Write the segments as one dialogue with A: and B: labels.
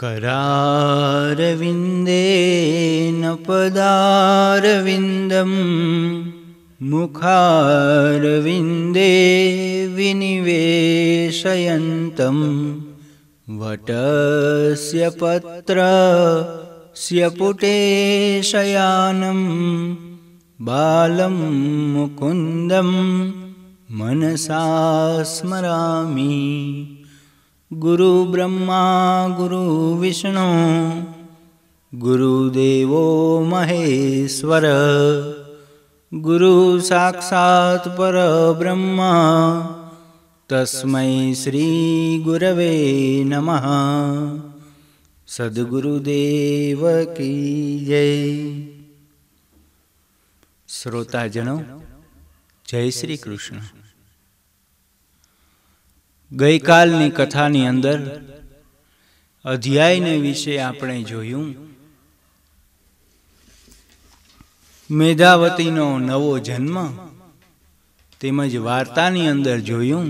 A: करविन्दपदारविन्दं मुखारविन्दे विनिवेशयन्तं वटस्य पत्रस्य शयानं बालं मुकुन्दं मनसा स्मरामि गुरुब्रह्मा गुरु गुरुदेवो महेश्वर गुरुसाक्षात् परब्रह्म तस्मै श्रीगुरवे नमः सद्गुरुदेव की जय श्रोताजनौ जय श्रीकृष्ण ગઈકાલની કથાની અંદર અધ્યાયને વિશે આપણે જોયું મેધાવતીનો નવો જન્મ તેમજ વાર્તાની અંદર જોયું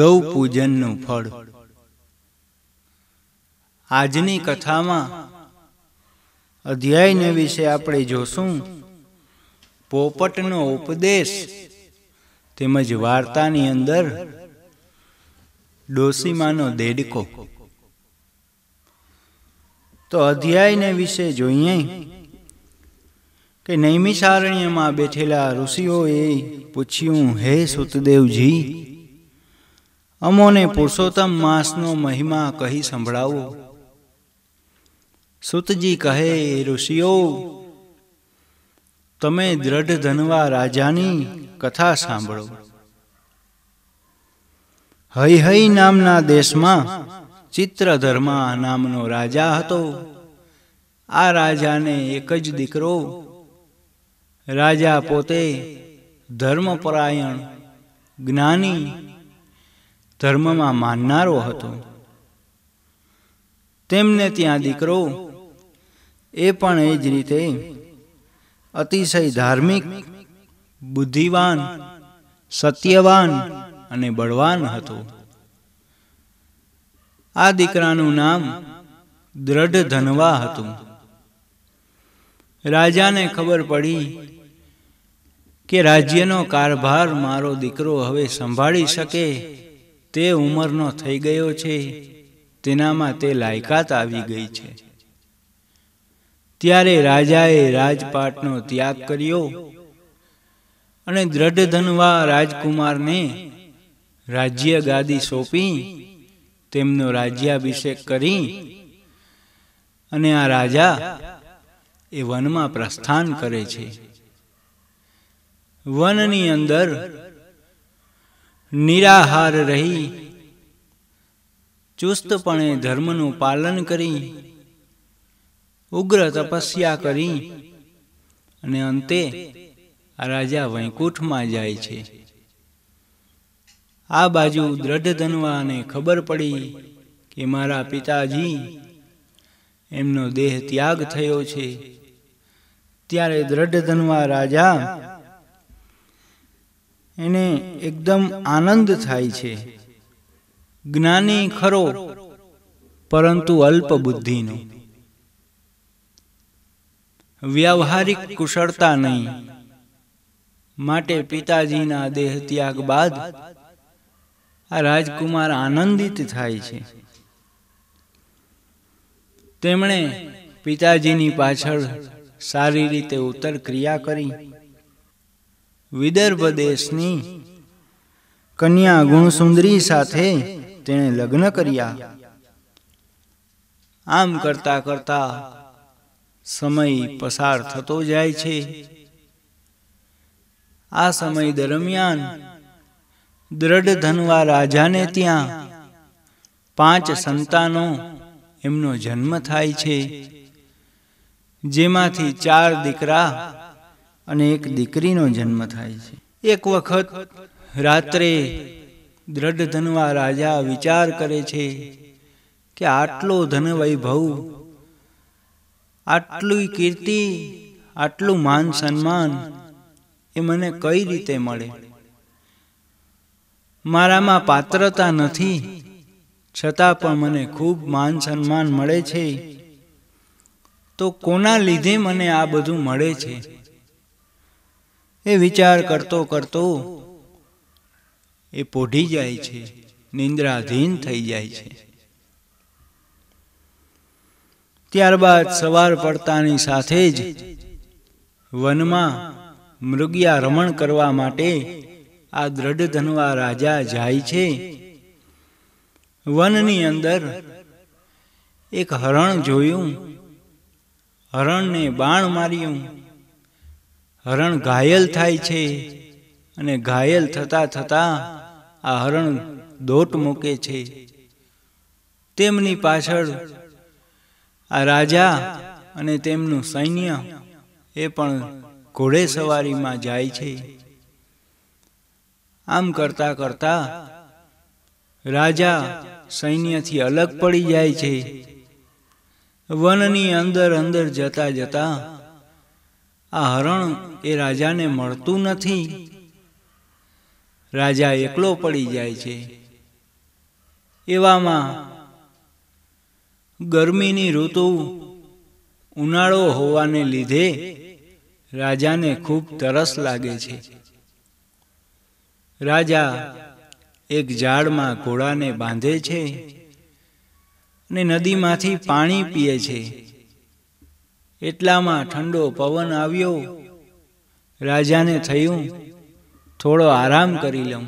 A: ગૌ પૂજનનું ફળ આજની કથામાં અધ્યાયને વિશે આપણે જોશું પોપટનો ઉપદેશ તેમજ વાર્તાની અંદર ડોસીમાનો દેડકો તો અધ્યાયને વિશે જોઈએ કે નૈમિષારણ્યમાં બેઠેલા ઋષિઓએ પૂછ્યું હે સુતદેવજી અમોને પુરુષોત્તમ માસનો મહિમા કહી સંભળાવો સુતજી કહે ઋષિઓ તમે દ્રઢ ધનવા રાજાની કથા સાંભળો હૈ હૈ નામના દેશમાં ચિત્રધર્મા નામનો રાજા હતો આ રાજાને એક જ દીકરો રાજા પોતે ધર્મપરાયણ જ્ઞાની ધર્મમાં માનનારો હતો તેમને ત્યાં દીકરો એ પણ એ જ રીતે અતિશય ધાર્મિક બુદ્ધિવાન સત્યવાન અને બળવાન હતો આ દીકરાનું નામ દ્રઢ ધનવા હતું રાજાને ખબર પડી કે રાજ્યનો કારભાર મારો દીકરો હવે સંભાળી શકે તે ઉંમરનો થઈ ગયો છે તેનામાં તે લાયકાત આવી ગઈ છે ત્યારે રાજાએ રાજપાટનો ત્યાગ કર્યો અને દ્રઢ ધનવા રાજકુમારને રાજ્ય ગાદી સોંપી તેમનો રાજ્યાભિષેક કરી અને આ રાજા એ વનમાં પ્રસ્થાન કરે છે વનની અંદર નિરાહાર રહી ચુસ્તપણે ધર્મનું પાલન કરી ઉગ્ર તપસ્યા કરી અને અંતે રાજા વૈકુંઠમાં જાય છે આ બાજુ દ્રઢ ધનવાને ખબર પડી કે મારા પિતાજી એમનો દેહ ત્યાગ થયો છે ત્યારે દ્રઢ ધનવા રાજા એને એકદમ આનંદ થાય છે જ્ઞાની ખરો પરંતુ અલ્પ બુદ્ધિનો વ્યવહારિક કુશળતા નહીં માટે પિતાજીના દેહ ત્યાગ બાદ આ રાજકુમાર આનંદિત થાય છે તેમણે પિતાજીની પાછળ સારી રીતે ઉત્તર ક્રિયા કરી વિદર્ભ દેશની કન્યા ગુણસુંદરી સાથે તેણે લગ્ન કર્યા આમ કરતા કરતા સમય પસાર થતો જાય છે આ સમય દરમિયાન દ્રઢ ધનવા રાજાને ત્યાં પાંચ સંતાનો એમનો જન્મ થાય છે જેમાંથી ચાર દીકરા અને એક દીકરીનો જન્મ થાય છે એક વખત રાત્રે દ્રઢ ધનવા રાજા વિચાર કરે છે કે આટલો ધન વૈભવ આટલી કીર્તિ આટલું માન સન્માન એ મને કઈ રીતે મળે મારામાં પાત્રતા નથી છતાં પણ મને ખૂબ માન સન્માન મળે છે તો કોના લીધે મને આ બધું મળે છે એ વિચાર કરતો કરતો એ પોઢી જાય છે નિંદ્રાધીન થઈ જાય છે ત્યારબાદ સવાર પડતાની સાથે જ વનમાં મૃગિયા રમણ કરવા માટે આ દ્રઢ ધનવા રાજા જાય છે વનની અંદર એક હરણ જોયું હરણને બાણ માર્યું હરણ ઘાયલ થાય છે અને ઘાયલ થતા થતા આ હરણ દોટ મૂકે છે તેમની પાછળ આ રાજા અને તેમનું સૈન્ય એ પણ ઘોડેસવારીમાં જાય છે આમ કરતા કરતા રાજા સૈન્યથી અલગ પડી જાય છે વનની અંદર અંદર જતા જતા આ હરણ એ રાજાને મળતું નથી રાજા એકલો પડી જાય છે એવામાં ગરમીની ઋતુ ઉનાળો હોવાને લીધે રાજાને ખૂબ તરસ લાગે છે રાજા એક ઝાડમાં ઘોડાને બાંધે છે ને નદીમાંથી પાણી પીએ છે એટલામાં ઠંડો પવન આવ્યો રાજાને થયું થોડો આરામ કરી લઉં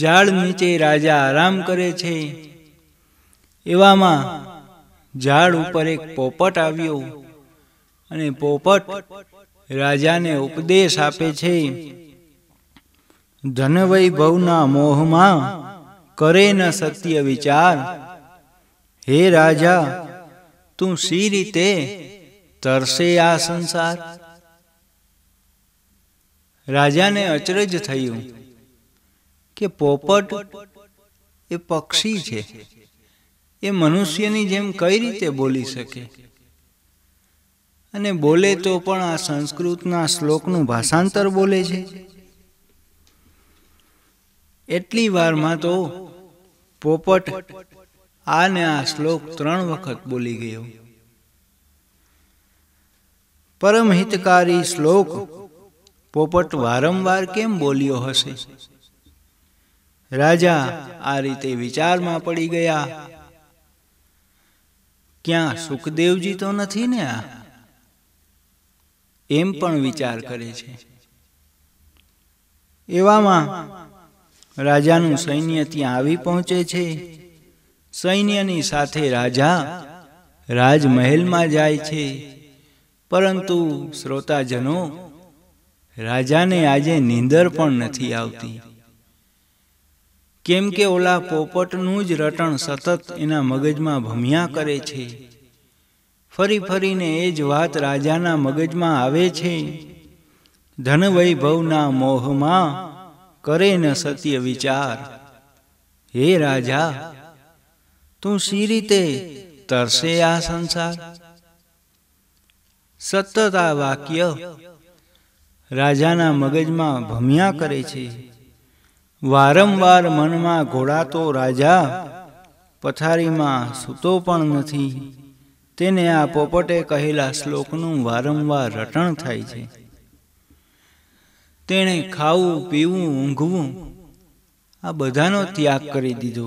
A: ઝાડ નીચે રાજા આરામ કરે છે એવામાં ઝાડ ઉપર એક પોપટ આવ્યો અને પોપટ રાજાને ઉપદેશ આપે છે ધનવૈભવના મોહમાં કરે ન સત્ય વિચાર હે રાજા તું સી રીતે તરસે આ સંસાર રાજાને અચરજ થયું કે પોપટ એ પક્ષી છે એ મનુષ્યની જેમ કઈ રીતે બોલી શકે અને બોલે તો પણ આ સંસ્કૃતના શ્લોકનું ભાષાંતર બોલે છે એટલી વારમાં તો પોપટ આ ને આ શ્લોક ત્રણ વખત બોલી ગયો પરમ હિતકારી શ્લોક પોપટ વારંવાર કેમ બોલ્યો હશે રાજા આ રીતે વિચારમાં પડી ગયા ક્યાં સુખદેવજી તો નથી ને આ એમ પણ વિચાર કરે છે એવામાં રાજાનું સૈન્ય ત્યાં આવી પહોંચે છે સૈન્યની સાથે રાજા રાજમહેલમાં જાય છે પરંતુ શ્રોતાજનો રાજાને આજે નીંદર પણ નથી આવતી કેમ કે ઓલા પોપટનું જ રટણ સતત એના મગજમાં ભમ્યા કરે છે ફરી ફરીને એ જ વાત રાજાના મગજમાં આવે છે ધન વૈભવના મોહમાં કરે ન સત્ય વિચાર હે રાજા તું સી રીતે તરસે આ સંસાર સતત આ વાક્ય રાજાના મગજમાં ભમ્યા કરે છે વારંવાર મનમાં ઘોડાતો રાજા પથારીમાં સૂતો પણ નથી તેને આ પોપટે કહેલા શ્લોકનું વારંવાર રટણ થાય છે તેણે ખાવું પીવું ઊંઘવું આ બધાનો ત્યાગ કરી દીધો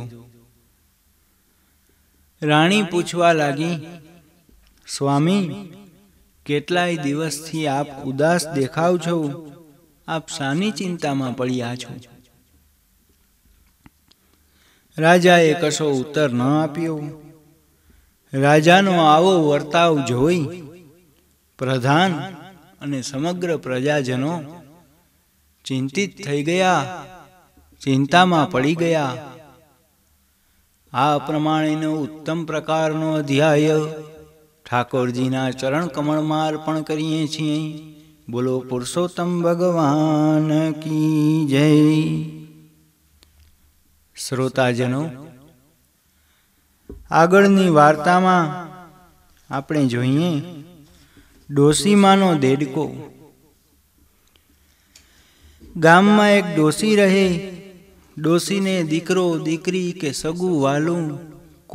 A: રાણી પૂછવા લાગી સ્વામી કેટલાય દિવસથી આપ ઉદાસ દેખાવ છો આપ શાની ચિંતામાં પડ્યા છો રાજાએ કશો ઉત્તર ન આપ્યો રાજાનો આવો વર્તાવ જોઈ પ્રધાન અને સમગ્ર પ્રજાજનો ચિંતિત થઈ ગયા ચિંતામાં પડી ગયા આ પ્રમાણેનો ઉત્તમ પ્રકારનો અધ્યાય ઠાકોરજીના ચરણ કમળમાં અર્પણ કરીએ છીએ બોલો પુરુષોત્તમ ભગવાન કી જય શ્રોતાજનો આગળની વાર્તામાં આપણે જોઈએ ડોસીમાનો દેડકો ગામમાં એક ડોસી રહે ડોસીને દીકરો દીકરી કે સગું વાલું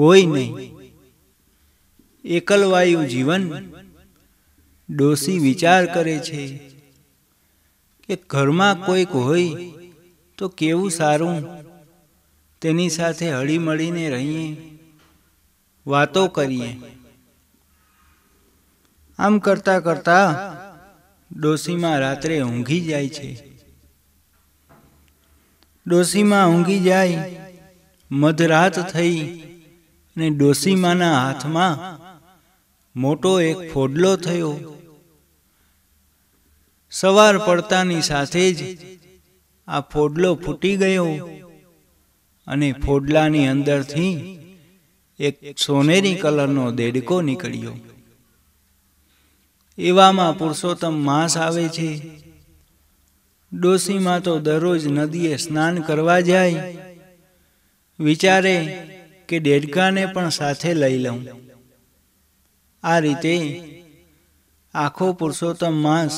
A: કોઈ નહીં એકલવાયું જીવન ડોસી વિચાર કરે છે કે ઘરમાં કોઈક હોય તો કેવું સારું તેની સાથે હળીમળીને રહીએ વાતો કરીએ આમ કરતા કરતા ડોસીમાં રાત્રે ઊંઘી જાય છે ડોસીમાં ઊંઘી જાય મધરાત થઈ અને ડોસીમાના હાથમાં મોટો એક ફોડલો થયો સવાર પડતાની સાથે જ આ ફોડલો ફૂટી ગયો અને ફોડલાની અંદરથી એક સોનેરી કલરનો દેડકો નીકળ્યો એવામાં પુરુષોત્તમ માસ આવે છે ડોશીમાં તો દરરોજ નદીએ સ્નાન કરવા જાય વિચારે કે દેડકાને પણ સાથે લઈ લઉં આ રીતે આખો પુરુષોત્તમ માસ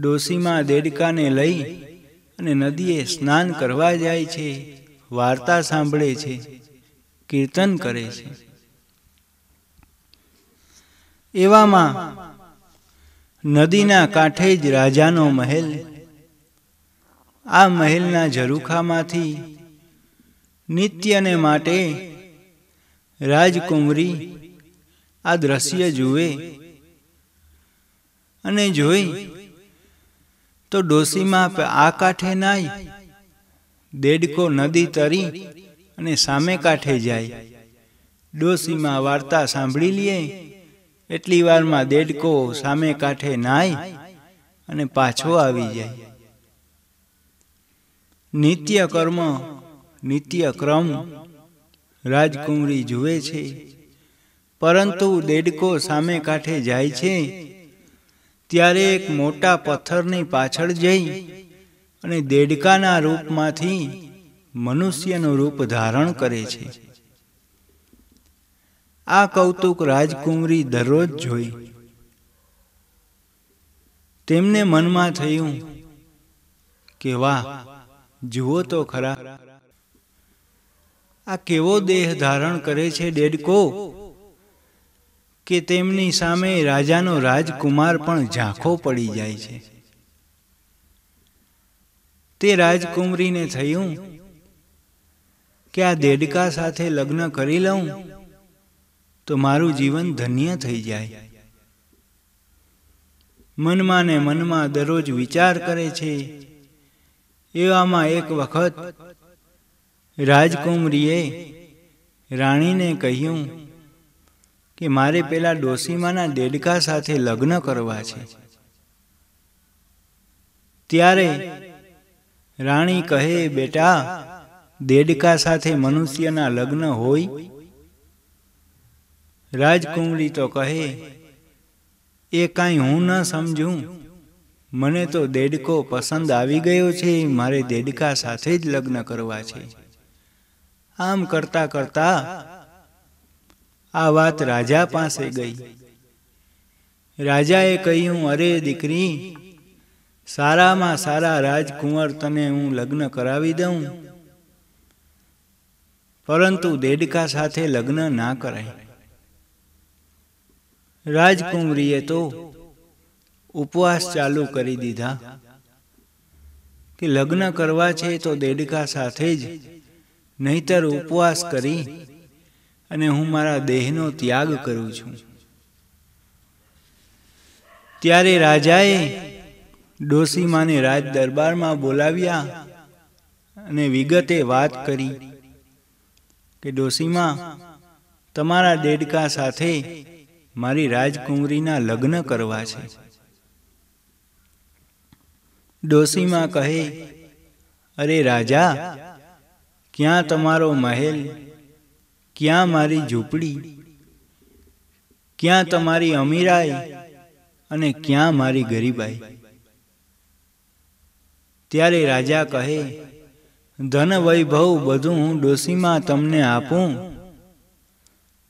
A: ડોશીમાં દેડકાને લઈ અને નદીએ સ્નાન કરવા જાય છે વાર્તા સાંભળે છે કીર્તન કરે છે એવામાં નદીના કાંઠે જ રાજાનો મહેલ આ મહેલના ઝરૂખામાંથી નિત્યને માટે રાજકુંવરી આ દ્રશ્ય જુએ અને જોઈ તો ડોસીમાં આ કાંઠે નાય દેડકો નદી તરી અને સામે કાંઠે જાય ડોસીમાં વાર્તા સાંભળી લઈએ એટલી વારમાં દેડકો સામે કાંઠે નાય અને પાછો આવી જાય નિત્ય કર્મ નિત્ય ક્રમ રાજકુંવરી જુએ છે પરંતુ દેડકો સામે કાંઠે જાય છે ત્યારે એક મોટા પથ્થરની પાછળ જઈ અને દેડકાના રૂપમાંથી મનુષ્યનું રૂપ ધારણ કરે છે આ કૌતુક રાજકુંવરી દરરોજ જોઈ તેમને મનમાં થયું કે વાહ જુઓ તો ખરા આ કેવો દેહ ધારણ કરે છે દેડકો કે તેમની સામે રાજાનો રાજકુમાર પણ ઝાંખો પડી જાય છે તે રાજકુમરીને થયું કે આ દેડકા સાથે લગ્ન કરી લઉં તો મારું જીવન ધન્ય થઈ જાય મનમાં ને મનમાં દરરોજ વિચાર કરે છે એવામાં એક વખત રાજકુમરીએ રાણીને કહ્યું કે મારે પેલા ડોસીમાના દેડકા સાથે લગ્ન કરવા છે ત્યારે રાણી કહે બેટા દેડકા સાથે મનુષ્યના લગ્ન હોય રાજકુંવરી તો કહે એ કાંઈ હું ન સમજું મને તો દેડકો પસંદ આવી ગયો છે મારે દેડકા સાથે જ લગ્ન કરવા છે આમ કરતા કરતા આ વાત રાજા પાસે ગઈ રાજાએ કહ્યું અરે દીકરી સારામાં સારા રાજકુંવર તને હું લગ્ન કરાવી દઉં પરંતુ દેડકા સાથે લગ્ન ના કરાય રાજકુંવરીએ તો ઉપવાસ ચાલુ કરી દીધા કે લગ્ન કરવા છે તો દેડકા સાથે જ નહીતર ઉપવાસ કરી અને હું મારા દેહનો ત્યાગ કરું છું ત્યારે રાજાએ ડોસીમાને રાજ દરબારમાં બોલાવ્યા અને વિગતે વાત કરી કે ડોસીમાં તમારા દેડકા સાથે મારી રાજકુંવરીના લગ્ન કરવા છે ડોસીમાં કહે અરે રાજા ક્યાં તમારો મહેલ ક્યાં મારી ઝૂંપડી ક્યાં તમારી અમીરાઈ અને ક્યાં મારી ગરીબાઈ ત્યારે રાજા કહે ધન વૈભવ બધું હું ડોસીમાં તમને આપું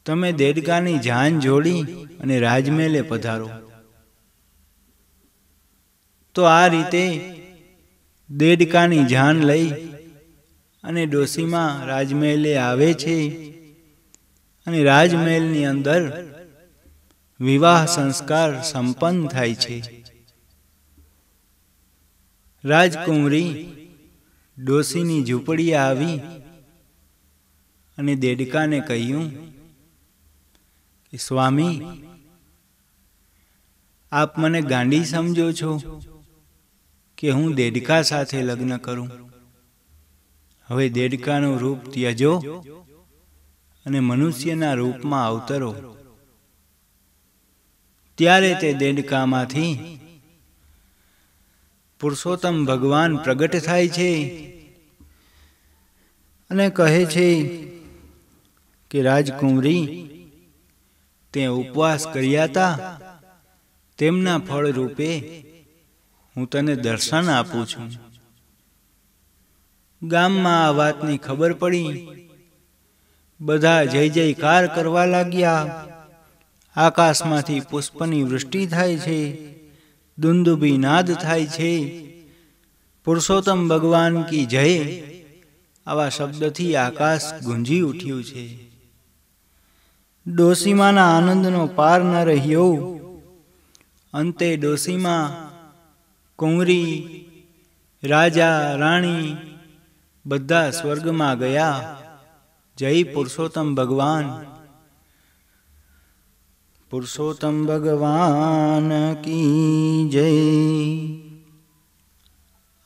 A: તમે દેડકાની જાન જોડી અને રાજમહેલે પધારો તો આ રીતે દેડકાની જાન લઈ અને ડોસીમાં રાજમહેલે આવે છે અને રાજમહેલની અંદર વિવાહ સંસ્કાર સંપન્ન થાય છે રાજકુમરી ડોસીની ઝૂંપડી આવી અને દેડકાને કહ્યું કે સ્વામી આપ મને ગાંડી સમજો છો કે હું દેડકા સાથે લગ્ન કરું હવે દેડકાનું રૂપ ત્યજો અને મનુષ્યના રૂપમાં અવતરો ત્યારે તે દેડકામાંથી પુરુષોત્તમ ભગવાન પ્રગટ થાય છે અને કહે છે કે રાજકુંવરી તે ઉપવાસ કર્યા હતા તેમના ફળ રૂપે હું તને દર્શન આપું છું ગામમાં આ વાતની ખબર પડી બધા જય જયકાર કરવા લાગ્યા આકાશમાંથી પુષ્પની વૃષ્ટિ થાય છે દુંદુભી નાદ થાય છે પુરુષોત્તમ ભગવાન કી જય આવા શબ્દથી આકાશ ગુંજી ઉઠ્યું છે ડોસીમાના આનંદનો પાર ન રહ્યો અંતે ડોસીમાં કુંવરી રાજા રાણી બધા સ્વર્ગમાં ગયા જય પુરુષોત્તમ ભગવાન પુરુષોત્તમ ભગવાન કી જય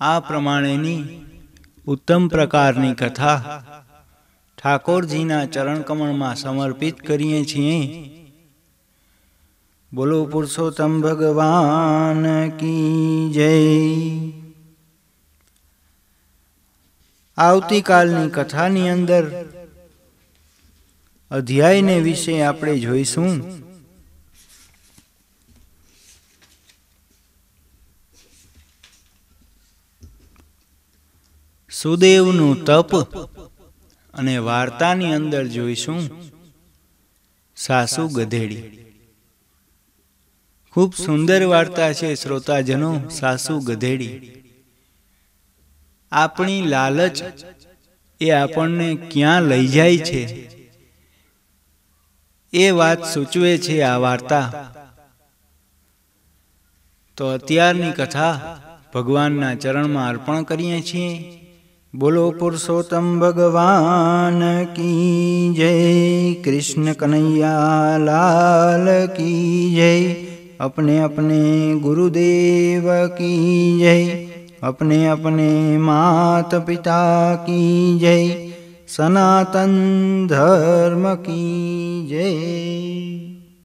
A: આ પ્રમાણેની ઉત્તમ પ્રકારની કથા ઠાકોરજીના ચરણકમણમાં સમર્પિત કરીએ છીએ બોલો પુરુષોત્તમ ભગવાન કી જય આવતીકાલની કથાની અંદર અધ્યાયને વિશે આપણે જોઈશું સુદેવનું તપ અને વાર્તાની અંદર જોઈશું સાસુ ગધેડી ખૂબ સુંદર વાર્તા છે શ્રોતાજનો સાસુ ગધેડી આપણી લાલચ એ આપણને ક્યાં લઈ જાય છે એ વાત સૂચવે છે આ વાર્તા તો અત્યારની કથા ભગવાનના ચરણમાં અર્પણ કરીએ છીએ બોલો પુરુષોત્તમ ભગવાન કી જય કૃષ્ણ કનૈયા લાલ કી જય अपने अपने गुरुदेव की जय अपने अपने मात पिता की जय सनातन धर्म की जय